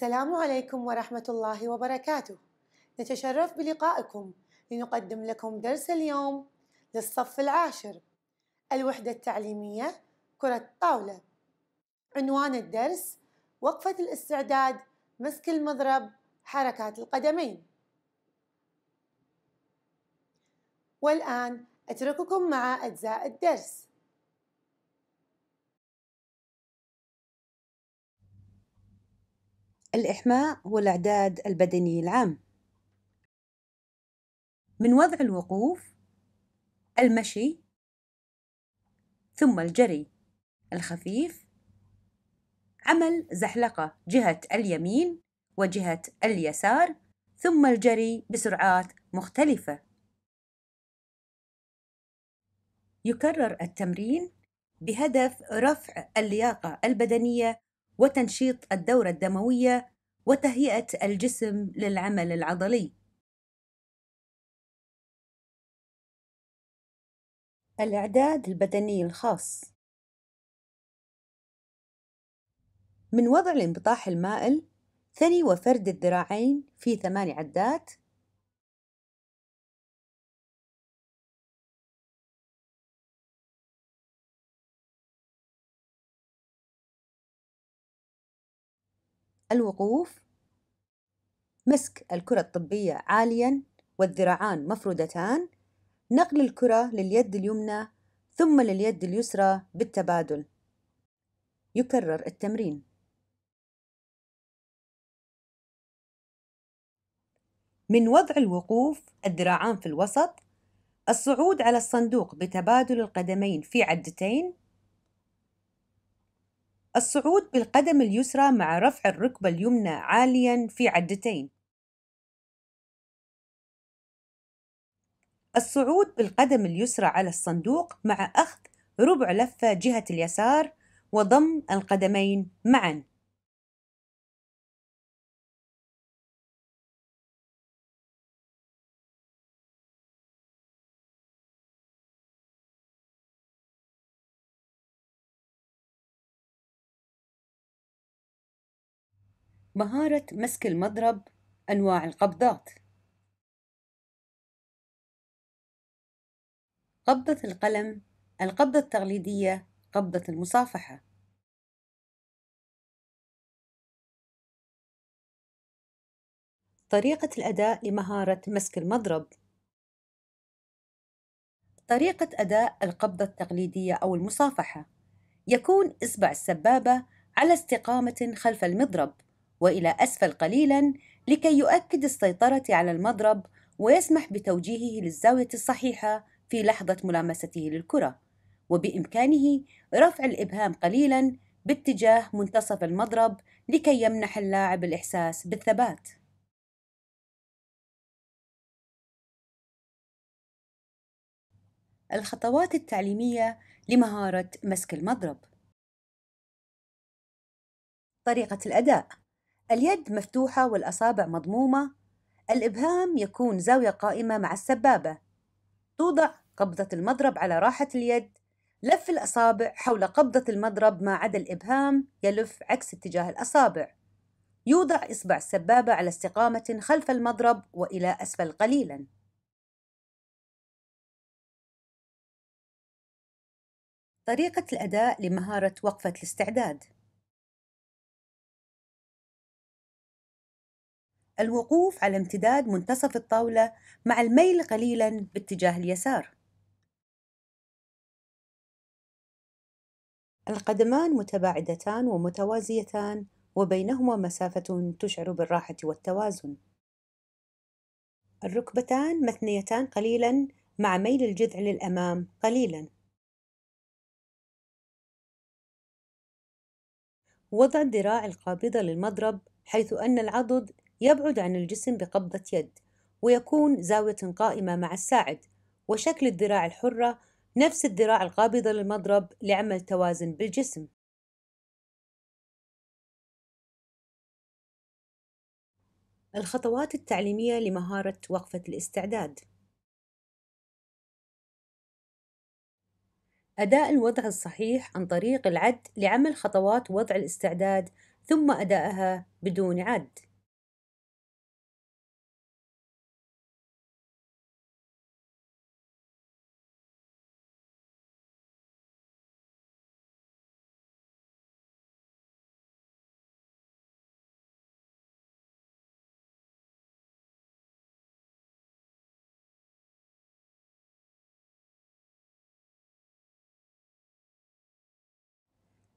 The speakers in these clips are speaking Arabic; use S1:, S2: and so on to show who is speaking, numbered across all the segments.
S1: السلام عليكم ورحمة الله وبركاته. نتشرف بلقائكم لنقدم لكم درس اليوم للصف العاشر الوحدة التعليمية كرة الطاولة. عنوان الدرس وقفة الاستعداد مسك المضرب حركات القدمين. والآن أترككم مع أجزاء الدرس. الإحماء هو الإعداد البدني العام من وضع الوقوف المشي ثم الجري الخفيف عمل زحلقة جهة اليمين وجهة اليسار ثم الجري بسرعات مختلفة يكرر التمرين بهدف رفع اللياقة البدنية وتنشيط الدورة الدموية وتهيئة
S2: الجسم للعمل العضلي. الإعداد البدني الخاص من وضع الانبطاح المائل ثني وفرد الذراعين في ثمان عدات الوقوف
S1: مسك الكرة الطبية عاليا والذراعان مفرودتان نقل الكرة لليد اليمنى ثم لليد اليسرى بالتبادل
S2: يكرر التمرين من وضع الوقوف الذراعان في الوسط
S1: الصعود على الصندوق بتبادل القدمين في عدتين الصعود بالقدم اليسرى مع رفع الركبة اليمنى عالياً في عدتين. الصعود بالقدم اليسرى على الصندوق مع أخذ ربع لفة جهة اليسار
S2: وضم القدمين معاً. مهارة مسك المضرب أنواع القبضات قبضة القلم القبضة التقليدية قبضة المصافحة طريقة الأداء لمهارة مسك المضرب
S1: طريقة أداء القبضة التقليدية أو المصافحة يكون إصبع السبابة على استقامة خلف المضرب والى اسفل قليلا لكي يؤكد السيطره على المضرب ويسمح بتوجيهه للزاويه الصحيحه في لحظه ملامسته للكره وبامكانه رفع الابهام قليلا باتجاه منتصف المضرب لكي يمنح اللاعب الاحساس بالثبات
S2: الخطوات التعليميه لمهاره مسك المضرب
S1: طريقه الاداء اليد مفتوحة والأصابع مضمومة الإبهام يكون زاوية قائمة مع السبابة توضع قبضة المضرب على راحة اليد لف الأصابع حول قبضة المضرب ما عدا الإبهام يلف عكس اتجاه الأصابع يوضع إصبع السبابة
S2: على استقامة خلف المضرب وإلى أسفل قليلاً طريقة الأداء لمهارة وقفة الاستعداد
S1: الوقوف على امتداد منتصف الطاولة مع الميل قليلا باتجاه اليسار القدمان متباعدتان ومتوازيتان وبينهما مسافة تشعر بالراحة والتوازن الركبتان مثنيتان قليلا مع ميل الجذع للأمام قليلا وضع الذراع القابضة للمضرب حيث أن العضد يبعد عن الجسم بقبضة يد ويكون زاوية قائمة مع الساعد
S2: وشكل الذراع الحرة نفس الذراع القابضة للمضرب لعمل توازن بالجسم الخطوات التعليمية لمهارة وقفة الاستعداد
S1: أداء الوضع الصحيح عن طريق العد
S2: لعمل خطوات وضع الاستعداد ثم أدائها بدون عد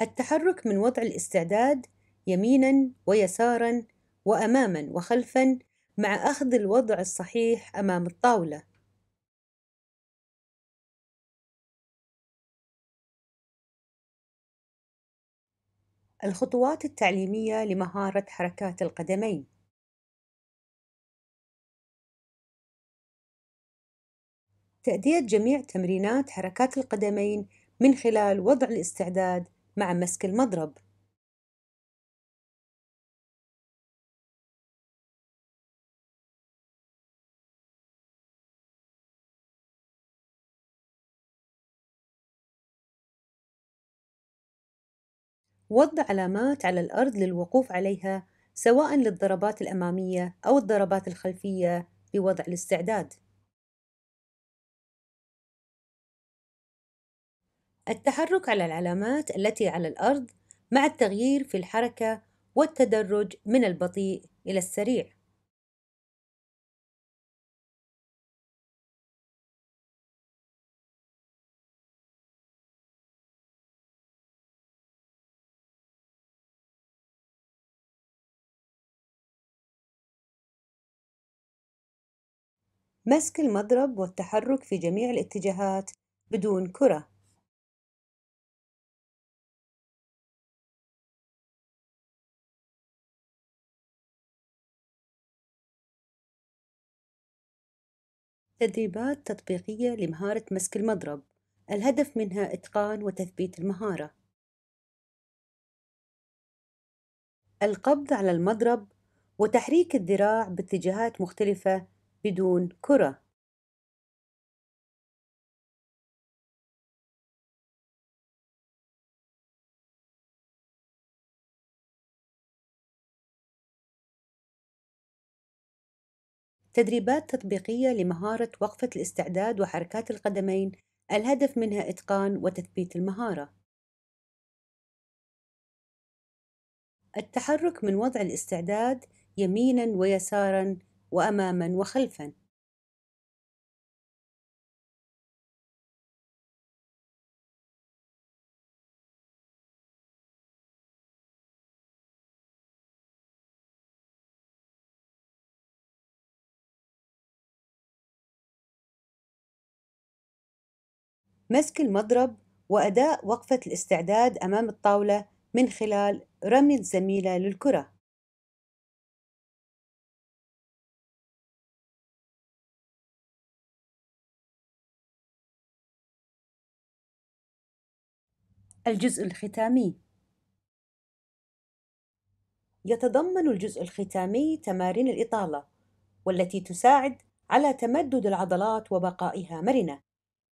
S2: التحرك من وضع الاستعداد يمينا ويسارا واماما وخلفا مع اخذ الوضع الصحيح امام الطاوله الخطوات التعليميه لمهاره حركات القدمين تأدية جميع تمرينات حركات القدمين من خلال وضع الاستعداد مع مسك المضرب وضع علامات على الأرض للوقوف عليها سواء للضربات
S1: الأمامية أو الضربات الخلفية بوضع الاستعداد التحرك على العلامات التي على الأرض مع التغيير في الحركة والتدرج من البطيء إلى
S2: السريع مسك المضرب والتحرك في جميع الاتجاهات بدون كره تدريبات تطبيقية
S1: لمهارة مسك المضرب الهدف منها إتقان وتثبيت المهارة القبض على المضرب وتحريك
S2: الذراع باتجاهات مختلفة بدون كرة تدريبات تطبيقية لمهارة وقفة الاستعداد
S1: وحركات القدمين الهدف منها إتقان وتثبيت المهارة. التحرك من وضع الاستعداد يمينا
S2: ويسارا وأماما وخلفا مسك المضرب وأداء وقفة الاستعداد أمام الطاولة من خلال رمي الزميلة للكرة الجزء الختامي يتضمن الجزء الختامي
S1: تمارين الإطالة والتي تساعد على تمدد العضلات وبقائها مرنة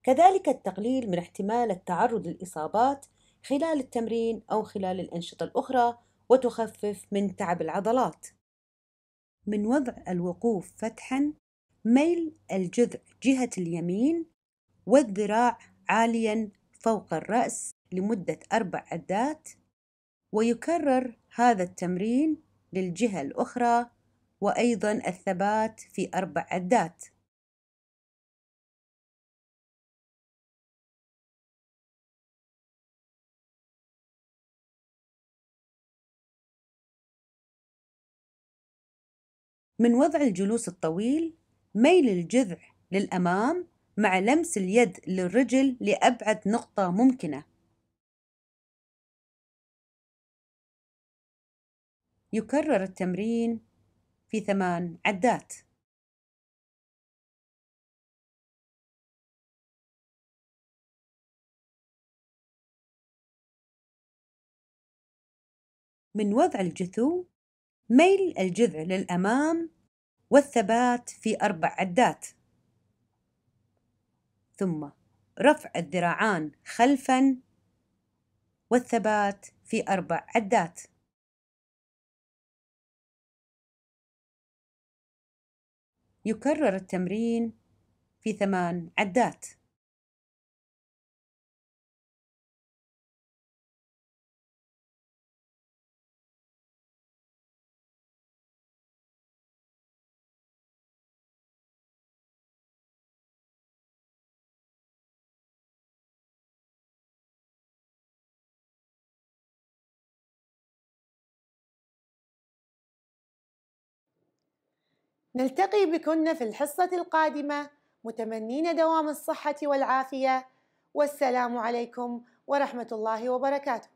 S1: كذلك التقليل من احتمال التعرض للإصابات خلال التمرين أو خلال الأنشطة الأخرى وتخفف من تعب العضلات من وضع الوقوف فتحا ميل الجذع جهة اليمين والذراع عاليا فوق الرأس لمدة أربع عدات ويكرر هذا التمرين للجهة الأخرى
S2: وأيضا الثبات في أربع عدات من وضع الجلوس الطويل ميل الجذع للأمام مع
S1: لمس اليد للرجل لأبعد نقطة ممكنة
S2: يكرر التمرين في ثمان عدات من وضع الجثو ميل الجذع
S1: للأمام والثبات في أربع عدات ثم رفع الذراعان خلفا والثبات
S2: في أربع عدات يكرر التمرين في ثمان عدات نلتقي بكن في الحصة القادمة متمنين دوام
S1: الصحة والعافية والسلام عليكم ورحمة الله وبركاته